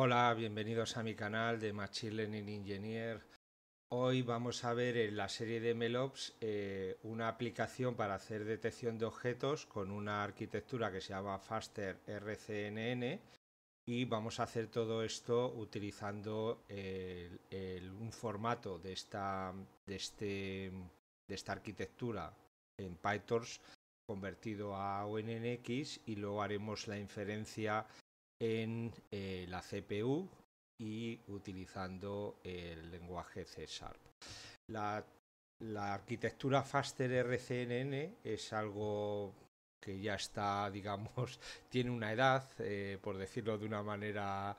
Hola, bienvenidos a mi canal de Machine Learning Engineer. Hoy vamos a ver en la serie de MLOps eh, una aplicación para hacer detección de objetos con una arquitectura que se llama Faster RCNN y vamos a hacer todo esto utilizando un formato de esta, este, de esta arquitectura en PyTorch convertido a ONNX y luego haremos la inferencia en eh, la CPU y utilizando el lenguaje C Sharp. La, arquitectura Faster RCNN es algo que ya está, digamos, tiene una edad, eh, por decirlo de una manera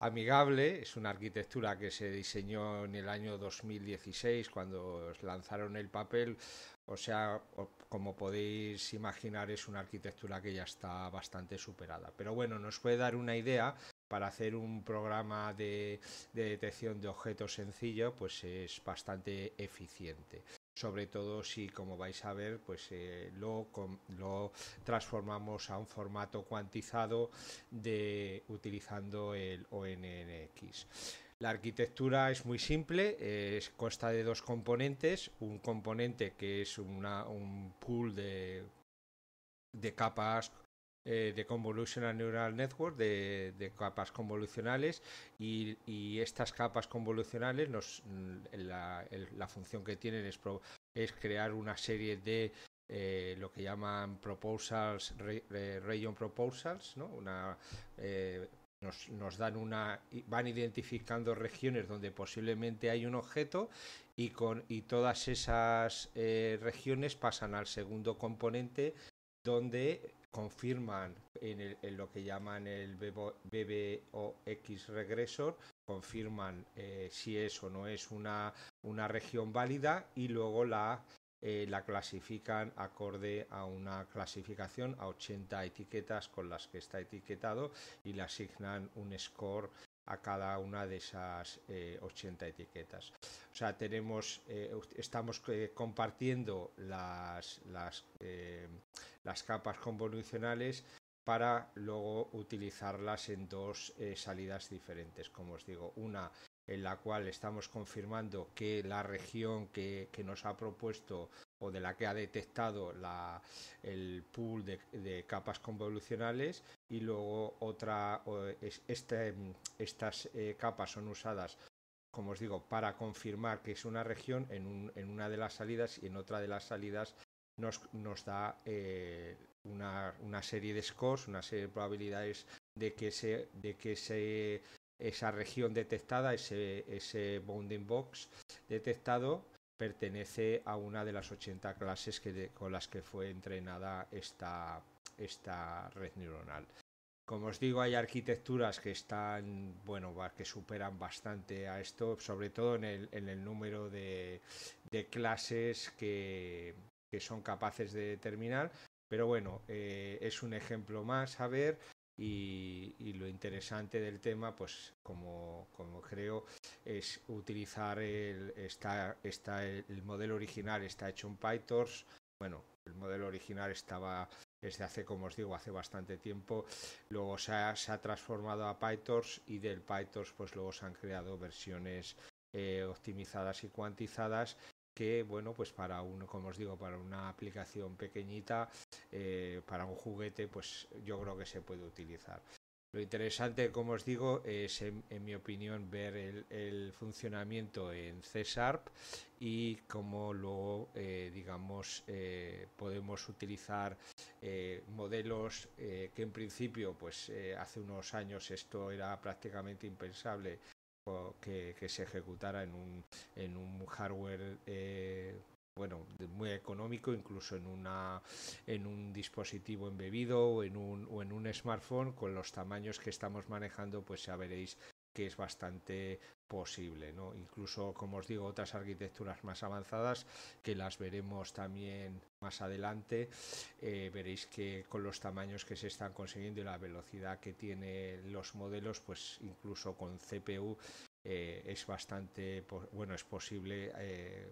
amigable. Es una arquitectura que se diseñó en el año 2016 cuando lanzaron el papel. O sea, como podéis imaginar, es una arquitectura que ya está bastante superada. Pero bueno, nos puede dar una idea para hacer un programa de, detección de objetos sencillo, pues es bastante eficiente sobre todo si, como vais a ver, pues eh, lo, lo, transformamos a un formato cuantizado de, utilizando el ONNX. La arquitectura es muy simple, consta de dos componentes, un componente que es un pool de, de capas eh, de Convolutional Neural Network, de, capas convolucionales, y, estas capas convolucionales, mm, la, función que tienen es, crear una serie de eh, lo que llaman proposals, region proposals, eh, nos, dan una, van identificando regiones donde posiblemente hay un objeto y, con, y todas esas regiones pasan al segundo componente donde confirman en, lo que llaman el BBOX regresor confirman eh, si es o no es una, una región válida y luego la, eh, la clasifican acorde a una clasificación a 80 etiquetas con las que está etiquetado y le asignan un score a cada una de esas 80 eh, etiquetas. O sea, tenemos, eh, estamos eh, compartiendo las, las, las capas convolucionales para luego utilizarlas en dos salidas diferentes, como os digo, una en la cual estamos confirmando que la región que, que nos ha propuesto o de la que ha detectado la, el pool de, capas convolucionales y luego otra, este, estas eh, capas son usadas, como os digo, para confirmar que es una región en, una de las salidas y en otra de las salidas nos, nos da eh, una, serie de scores, una serie de probabilidades de que, de que esa región detectada, ese, ese bounding box detectado, pertenece a una de las 80 clases con las que fue entrenada esta, esta red neuronal. Como os digo, hay arquitecturas que están, bueno, que superan bastante a esto, sobre todo en el, en el número de, de clases que, que, son capaces de determinar. Pero bueno, eh, es un ejemplo más a ver y, lo interesante del tema, pues como, como creo, es utilizar el, está, está modelo original, está hecho en PyTorch, bueno, el modelo original estaba desde hace, como os digo, hace bastante tiempo, luego se ha, se ha transformado a PyTorch y del PyTorch pues luego se han creado versiones eh, optimizadas y cuantizadas que, bueno, pues para uno, como os digo, para una aplicación pequeñita, eh, para un juguete, pues yo creo que se puede utilizar. Lo interesante, como os digo, es, en, mi opinión, ver el, funcionamiento en C Sharp y cómo luego, eh, digamos, eh, podemos utilizar modelos que en principio, pues hace unos años esto era prácticamente impensable, que, se ejecutara en un, en un hardware eh, bueno, muy económico, incluso en una en un dispositivo embebido o en un, o en un smartphone con los tamaños que estamos manejando, pues ya veréis es bastante posible, ¿no? Incluso, como os digo, otras arquitecturas más avanzadas que las veremos también más adelante, eh, veréis que con los tamaños que se están consiguiendo y la velocidad que tienen los modelos, pues incluso con CPU eh, es bastante, bueno, es posible eh,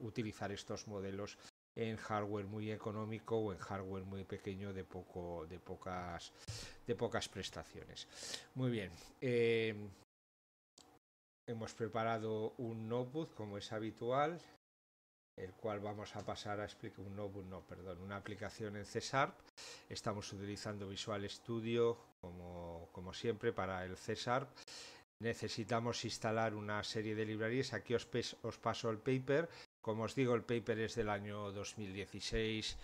utilizar estos modelos en hardware muy económico o en hardware muy pequeño de poco de pocas de pocas prestaciones muy bien Hemos preparado un notebook como es habitual, el cual vamos a pasar a explicar un notebook, no, perdón, una aplicación en C Estamos utilizando Visual Studio como, siempre para el C Necesitamos instalar una serie de librerías. Aquí os, os paso el paper. Como os digo, el paper es del año 2016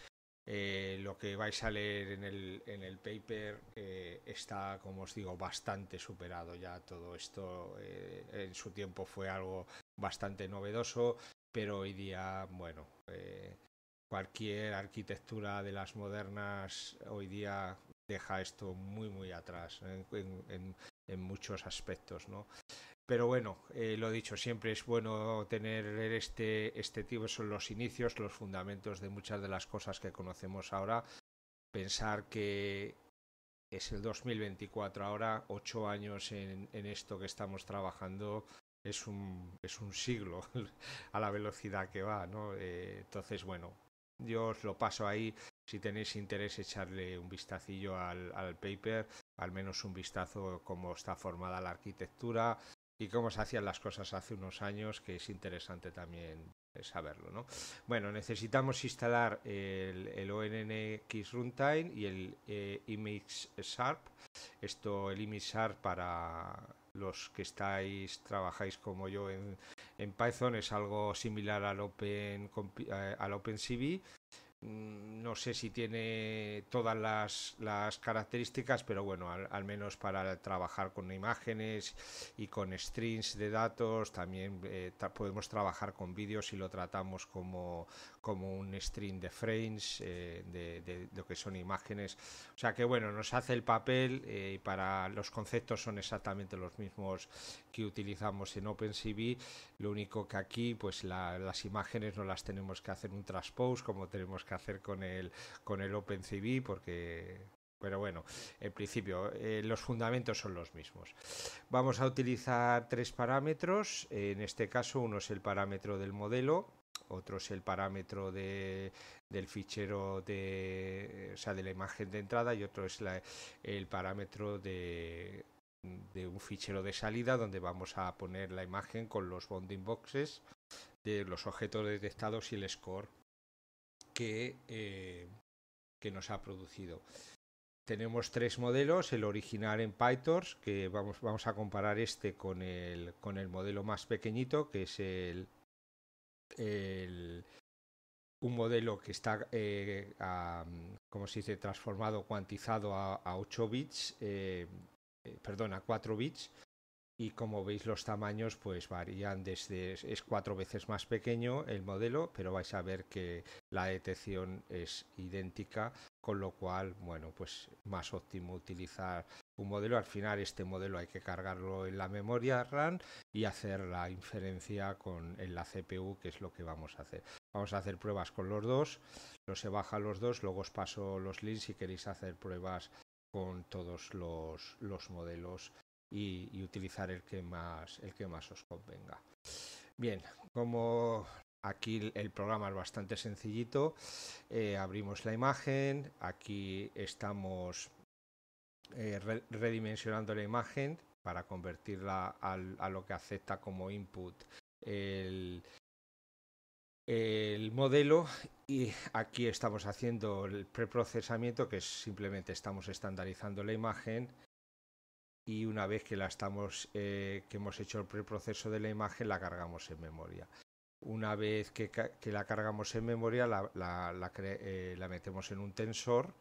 eh, lo que vais a leer en el, en el paper eh, está, como os digo, bastante superado ya todo esto. Eh, en su tiempo fue algo bastante novedoso, pero hoy día, bueno, cualquier arquitectura de las modernas hoy día deja esto muy, muy atrás en, en muchos aspectos, ¿no? Pero bueno, eh, lo he dicho, siempre es bueno tener er, este, este tipo, son los inicios, los fundamentos de muchas de las cosas que conocemos ahora. Pensar que es el 2024 ahora, ocho años en, esto que estamos trabajando, es un, siglo a la velocidad que va, eh, entonces, bueno, yo os lo paso ahí. Si tenéis interés, echarle un vistacillo al, al paper, al menos un vistazo cómo está formada la arquitectura, y cómo se hacían las cosas hace unos años, que es interesante también eh, saberlo. ¿no? Bueno, necesitamos instalar el, el ONNX Runtime y el eh, Sharp. Esto, el image Sharp para los que estáis, trabajáis como yo en, Python, es algo similar al, Open, eh, al OpenCV Mm, no sé si tiene todas las, características, pero bueno, al, menos para trabajar con imágenes y con strings de datos, también eh, podemos trabajar con vídeos si lo tratamos como, como un string de frames, eh, de, lo que son imágenes. O sea que bueno, nos hace el papel eh, y para los conceptos son exactamente los mismos que utilizamos en OpenCV, lo único que aquí pues las imágenes no las tenemos que hacer un transpose como tenemos que hacer con el, con el OpenCV porque... Pero bueno, en principio eh, los fundamentos son los mismos. Vamos a utilizar tres parámetros. En este caso uno es el parámetro del modelo, otro es el parámetro de, del fichero de, o sea, de la imagen de entrada y otro es la, el parámetro de, de un fichero de salida donde vamos a poner la imagen con los bonding boxes de los objetos detectados y el score eh, que, nos ha producido. Tenemos tres modelos, el original en PyTorch, que vamos, vamos a comparar este con el, con el modelo más pequeñito, que es el, un modelo que está, eh, como se dice, transformado, cuantizado a, 8 bits, eh, perdón, a 4 bits, y como veis los tamaños pues varían desde es cuatro veces más pequeño el modelo pero vais a ver que la detección es idéntica con lo cual bueno pues más óptimo utilizar un modelo al final este modelo hay que cargarlo en la memoria RAM y hacer la inferencia con en la CPU que es lo que vamos a hacer vamos a hacer pruebas con los dos los se baja los dos luego os paso los links si queréis hacer pruebas con todos los, los modelos y, utilizar el que más el que más os convenga. Bien, como aquí el programa es bastante sencillito, eh, abrimos la imagen, aquí estamos eh, redimensionando la imagen para convertirla a lo que acepta como input el, el modelo y aquí estamos haciendo el preprocesamiento que simplemente estamos estandarizando la imagen y una vez que la eh, que hemos hecho el preproceso de la imagen la cargamos en memoria una vez que, la cargamos en memoria la, eh, metemos en un tensor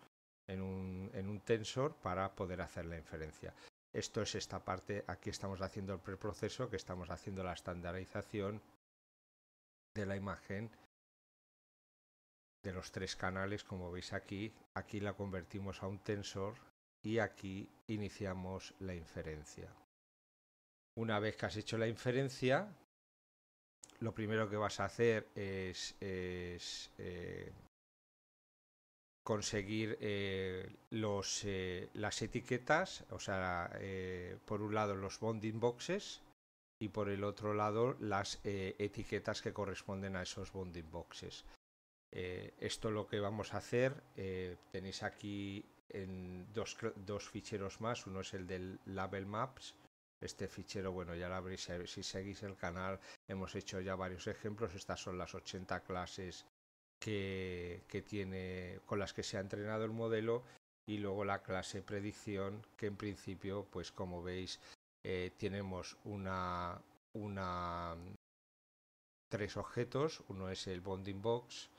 en un, tensor para poder hacer la inferencia esto es esta parte aquí estamos haciendo el preproceso que estamos haciendo la estandarización de la imagen de los tres canales como veis aquí aquí la convertimos a un tensor y aquí iniciamos la inferencia. Una vez que has hecho la inferencia, lo primero que vas a hacer es, eh, conseguir eh, eh, las etiquetas, o sea, por un lado los bonding boxes y por el otro lado las etiquetas que corresponden a esos bonding boxes. esto lo que vamos a hacer, tenéis aquí en dos, ficheros más. Uno es el del Label Maps. Este fichero, bueno, ya lo habréis, eh, si seguís el canal, hemos hecho ya varios ejemplos. Estas son las 80 clases que, tiene, con las que se ha entrenado el modelo. Y luego la clase predicción, que en principio, pues como veis, eh, tenemos una, una, tres objetos. Uno es el Bonding Box,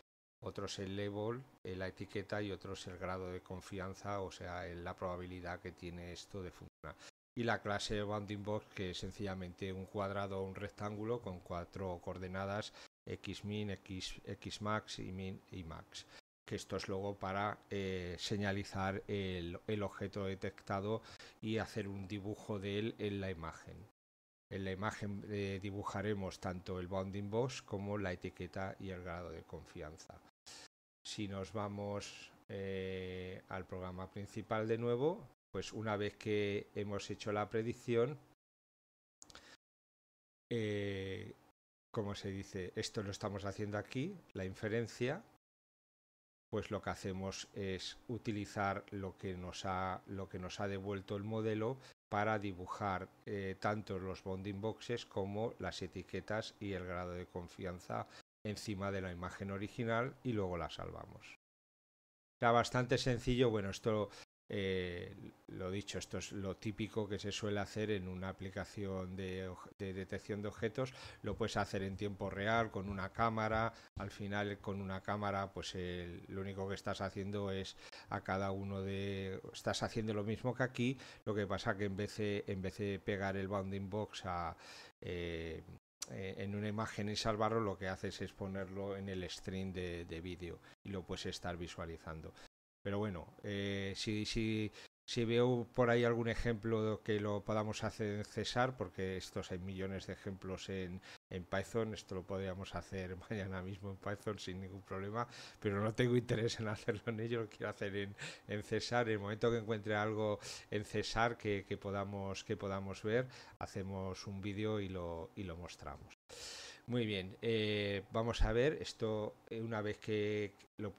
otros el level, eh, la etiqueta y otros el grado de confianza, o sea, la probabilidad que tiene esto de funcionar. Y la clase Bounding Box, que es sencillamente un cuadrado o un rectángulo con cuatro coordenadas xmin, x, xmax y min y max. Que esto es luego para eh, señalizar el, objeto detectado y hacer un dibujo de él en la imagen. En la imagen eh, dibujaremos tanto el bounding box como la etiqueta y el grado de confianza. Si nos vamos eh, al programa principal de nuevo, pues una vez que hemos hecho la predicción, eh, como se dice, esto lo estamos haciendo aquí, la inferencia, pues lo que hacemos es utilizar lo que nos ha, devuelto el modelo para dibujar eh, tanto los bonding boxes como las etiquetas y el grado de confianza encima de la imagen original y luego la salvamos. Está bastante sencillo, bueno, esto eh, lo dicho, esto es lo típico que se suele hacer en una aplicación de, detección de objetos, lo puedes hacer en tiempo real con una cámara, al final con una cámara pues lo único que estás haciendo es a cada uno de, estás haciendo lo mismo que aquí, lo que pasa que en vez de, en vez pegar el bounding box a... Eh, eh, en una imagen y salvarlo, lo que haces es ponerlo en el stream de, de vídeo y lo puedes estar visualizando. Pero bueno, eh, si, si, si veo por ahí algún ejemplo que lo podamos hacer en César, porque estos hay millones de ejemplos en, Python, esto lo podríamos hacer mañana mismo en Python sin ningún problema, pero no tengo interés en hacerlo en ello, lo quiero hacer en, en César. En el momento que encuentre algo en César que, podamos, que podamos ver, hacemos un vídeo y lo, y lo mostramos. Muy bien, eh, vamos a ver, esto eh, una vez que lo,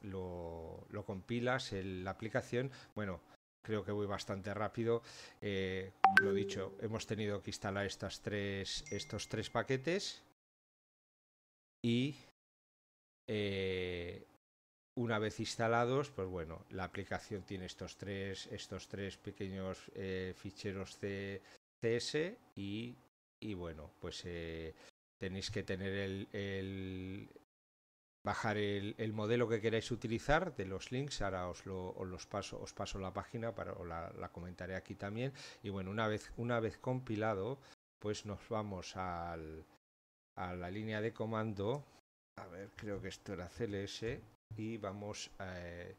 lo, compilas en la aplicación, bueno, creo que voy bastante rápido. Eh, como lo dicho, hemos tenido que instalar estas tres, estos tres paquetes y una vez instalados, pues bueno, la aplicación tiene estos tres, estos tres pequeños ficheros de CS y y bueno, pues eh, tenéis que tener el, bajar el, modelo que queráis utilizar de los links ahora os, lo, los paso os paso la página para la, comentaré aquí también y bueno una vez una vez compilado pues nos vamos al, a la línea de comando a ver creo que esto era cls y vamos eh,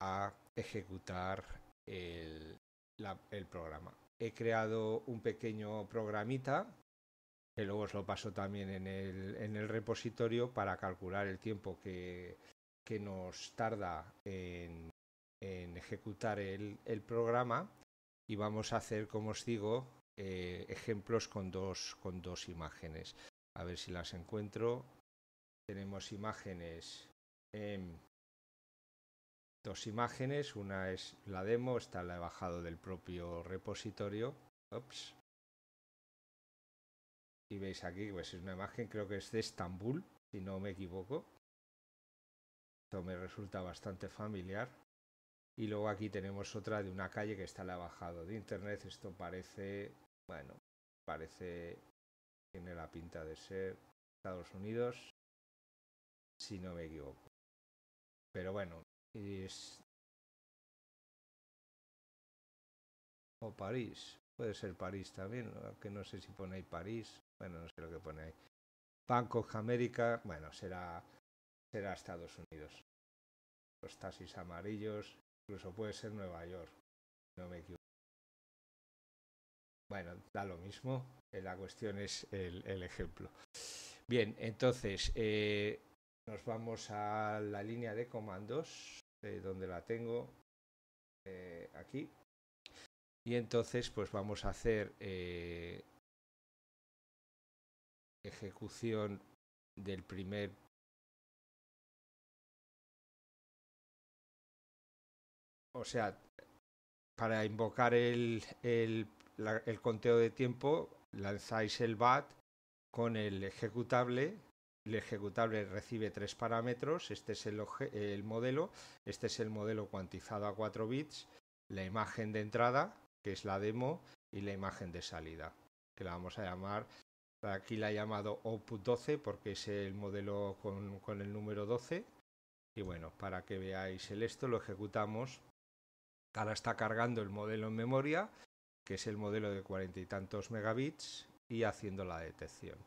a ejecutar el, la, el programa he creado un pequeño programita que luego os lo paso también en el, repositorio para calcular el tiempo que, que nos tarda en, ejecutar el, programa y vamos a hacer, como os digo, eh, ejemplos con dos, con dos imágenes. A ver si las encuentro. Tenemos imágenes dos imágenes, una es la demo, esta la he bajado del propio repositorio. Y veis aquí, pues es una imagen, creo que es de Estambul, si no me equivoco. Esto me resulta bastante familiar. Y luego aquí tenemos otra de una calle que está la he bajado de internet. Esto parece, bueno, parece, tiene la pinta de ser Estados Unidos, si no me equivoco. Pero bueno, o París. Puede ser París también, que no sé si pone ahí París. Bueno, no sé lo que pone ahí. Bangkok, América. Bueno, será, será Estados Unidos. Los taxis amarillos. Incluso puede ser Nueva York. No me equivoco. Bueno, da lo mismo. Eh, la cuestión es el, el ejemplo. Bien, entonces eh, nos vamos a la línea de comandos. Eh, donde la tengo eh, aquí. Y entonces pues vamos a hacer eh, ejecución del primer o sea, para invocar el, el, el, conteo de tiempo, lanzáis el bat con el ejecutable el ejecutable recibe tres parámetros, este es el, modelo, este es el modelo cuantizado a 4 bits, la imagen de entrada, que es la demo, y la imagen de salida, que la vamos a llamar, aquí la he llamado output 12 porque es el modelo con, con el número 12, y bueno, para que veáis el esto, lo ejecutamos, ahora está cargando el modelo en memoria, que es el modelo de cuarenta y tantos megabits, y haciendo la detección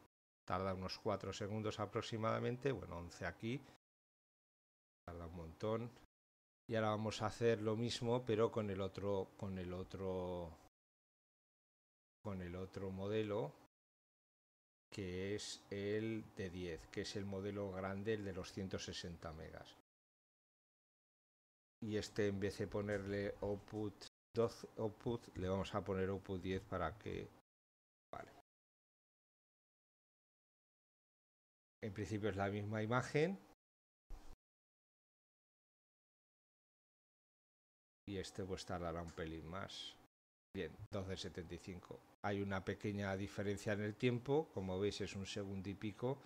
tarda unos 4 segundos aproximadamente, bueno, 11 aquí, tarda un montón. Y ahora vamos a hacer lo mismo, pero con el otro, con el otro, con el otro modelo, que es el de 10, que es el modelo grande, el de los 160 megas. Y este en vez de ponerle output 12, output, le vamos a poner output 10 para que En principio es la misma imagen. Y este pues tardará un pelín más. Bien, 2 de 75. Hay una pequeña diferencia en el tiempo, como veis es un segundo y pico,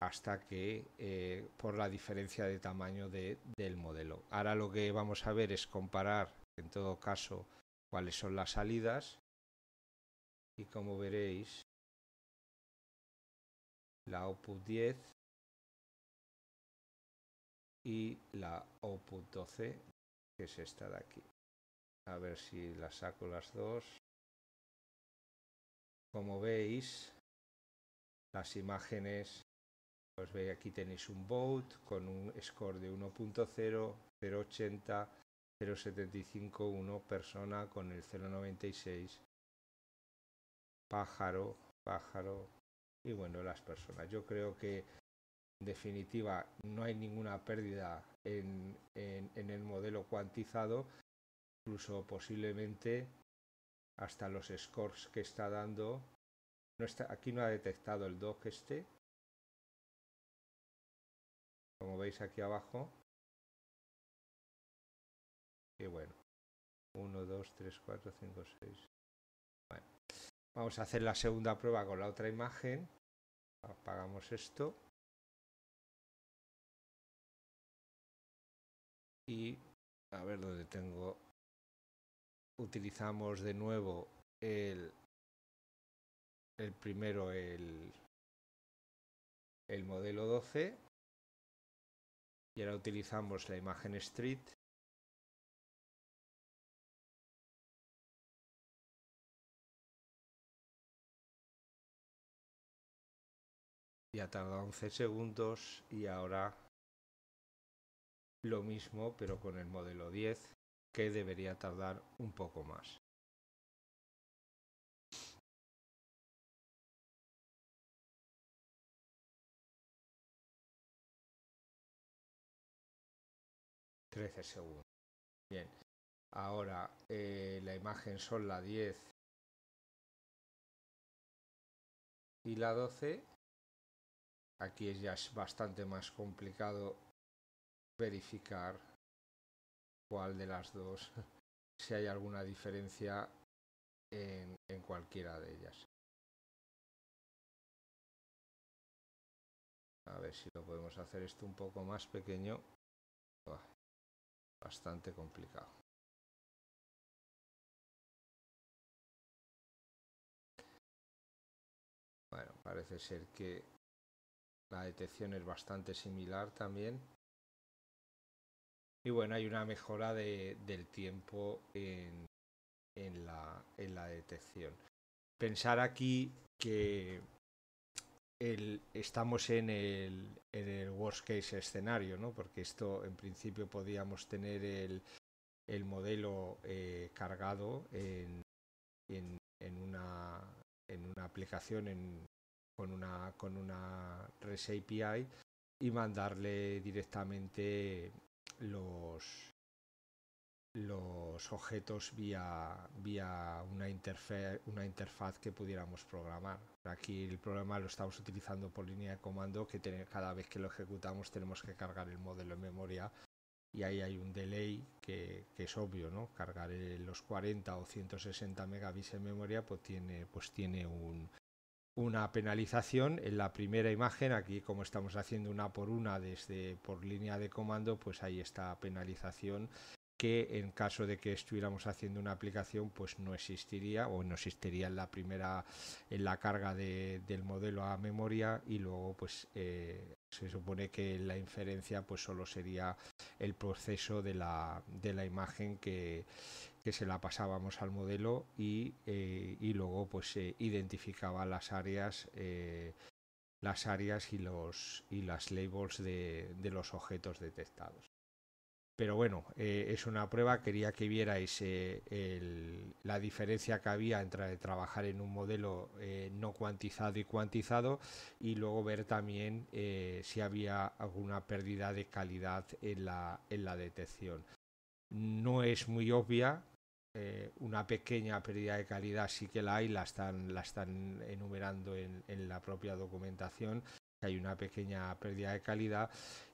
hasta que eh, por la diferencia de tamaño del modelo. Ahora lo que vamos a ver es comparar, en todo caso, cuáles son las salidas. Y como veréis, la Opus 10 y la Opus 12, que es esta de aquí. A ver si las saco las dos. Como veis, las imágenes, pues veis aquí tenéis un boat con un score de 1.0, 0.80, 0.75, 1 persona con el 0.96, pájaro, pájaro, y bueno, las personas. Yo creo que en definitiva no hay ninguna pérdida en, en, en el modelo cuantizado, incluso posiblemente hasta los scores que está dando. No está, aquí no ha detectado el doc este. Como veis aquí abajo. Y bueno. 1, 2, 3, 4, 5, 6. Bueno. Vamos a hacer la segunda prueba con la otra imagen. Apagamos esto. Y a ver dónde tengo. Utilizamos de nuevo el, el primero, el, el modelo 12. Y ahora utilizamos la imagen Street Ya tardó 11 segundos y ahora lo mismo pero con el modelo 10 que debería tardar un poco más. Trece segundos. Bien. Ahora eh, la imagen son la 10 y la 12 Aquí ya es bastante más complicado verificar cuál de las dos, si hay alguna diferencia en, cualquiera de ellas. A ver si lo podemos hacer esto un poco más pequeño. Bastante complicado. Bueno, parece ser que la detección es bastante similar también. Y bueno, hay una mejora del tiempo en, la, detección. Pensar aquí que estamos en el, worst case escenario, ¿no? Porque esto en principio podíamos tener el, modelo eh, cargado en, una, en una aplicación, en, con una, con una REST API y mandarle directamente los, los objetos vía, vía una, interfaz, una interfaz que pudiéramos programar. Aquí el programa lo estamos utilizando por línea de comando que cada vez que lo ejecutamos tenemos que cargar el modelo en memoria y ahí hay un delay que, que es obvio, ¿no? Cargar eh, los 40 o 160 megabits en memoria pues tiene, pues tiene un, una penalización en la primera imagen aquí como estamos haciendo una por una desde por línea de comando pues hay esta penalización que en caso de que estuviéramos haciendo una aplicación pues no existiría o no existiría en la primera en la carga de, del modelo a memoria y luego pues eh, se supone que la inferencia pues solo sería el proceso de la, de la imagen que, que se la pasábamos al modelo y, eh, luego pues se identificaba las áreas eh, las áreas y las labels de, los objetos detectados pero bueno eh, es una prueba quería que vierais la diferencia que había entre trabajar en un modelo no cuantizado y cuantizado y luego ver también si había alguna pérdida de calidad en la en la detección no es muy obvia eh, una pequeña pérdida de calidad sí que la hay, la están, la están enumerando en, en la propia documentación, que hay una pequeña pérdida de calidad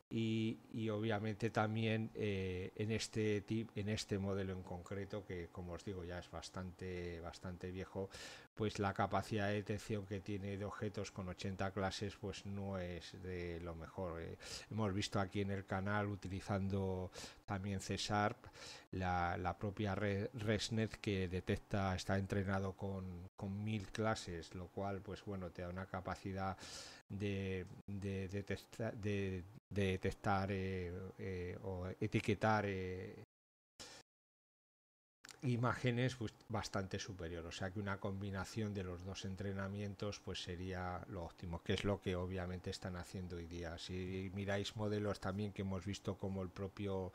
y, obviamente también eh, en este tip, en este modelo en concreto que como os digo ya es bastante bastante viejo pues la capacidad de detección que tiene de objetos con 80 clases pues no es de lo mejor eh. hemos visto aquí en el canal utilizando también c la, la, propia ResNet que detecta está entrenado con, con mil clases lo cual pues bueno te da una capacidad de, de, de, de, detectar eh, eh, o etiquetar eh, imágenes pues, bastante superior. O sea que una combinación de los dos entrenamientos pues sería lo óptimo, que es lo que obviamente están haciendo hoy día. Si miráis modelos también que hemos visto como el propio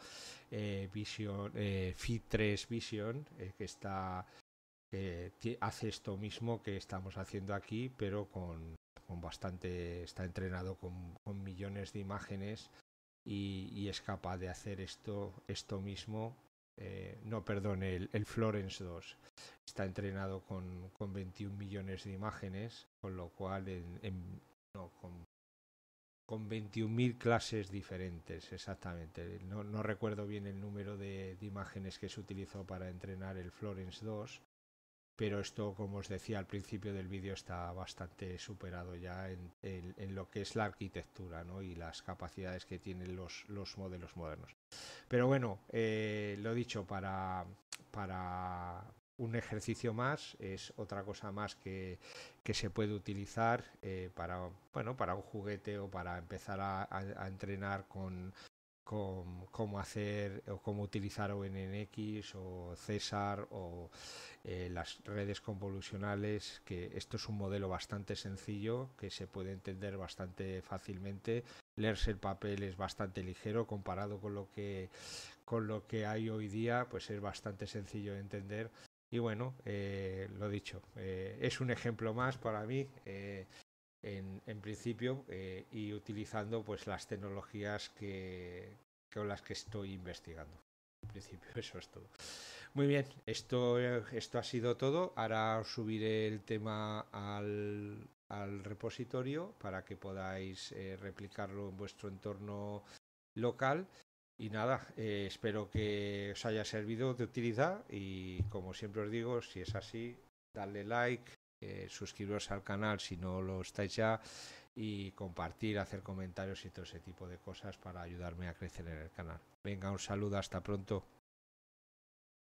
Vision, Fit 3 Vision, que está... hace esto mismo que estamos haciendo aquí, pero con, bastante, está entrenado con, millones de imágenes y, es capaz de hacer esto, esto mismo. Eh, no, perdón, el, Florence 2 está entrenado con, con, 21 millones de imágenes, con lo cual no, con, 21 mil clases diferentes, exactamente. No, no, recuerdo bien el número de, de imágenes que se utilizó para entrenar el Florence 2, pero esto, como os decía al principio del vídeo, está bastante superado ya en, lo que es la arquitectura ¿no? y las capacidades que tienen los, modelos modernos. Pero bueno, eh, lo dicho, para, un ejercicio más, es otra cosa más que, se puede utilizar eh, para, bueno, para un juguete o para empezar a entrenar con, con cómo hacer o cómo utilizar ONNX o César o eh, las redes convolucionales, que esto es un modelo bastante sencillo que se puede entender bastante fácilmente. Leerse el papel es bastante ligero comparado con lo que con lo que hay hoy día, pues es bastante sencillo de entender. Y bueno, eh, lo dicho, eh, es un ejemplo más para mí en, en principio eh, y utilizando pues las tecnologías que, con las que estoy investigando. En principio eso es todo. Muy bien, esto, esto ha sido todo. Ahora subiré el tema al, al repositorio para que podáis eh, replicarlo en vuestro entorno local. Y nada, eh, espero que os haya servido de utilidad y como siempre os digo, si es así, dale like, eh, suscribiros al canal si no lo estáis ya y compartir, hacer comentarios y todo ese tipo de cosas para ayudarme a crecer en el canal. Venga, un saludo, hasta pronto.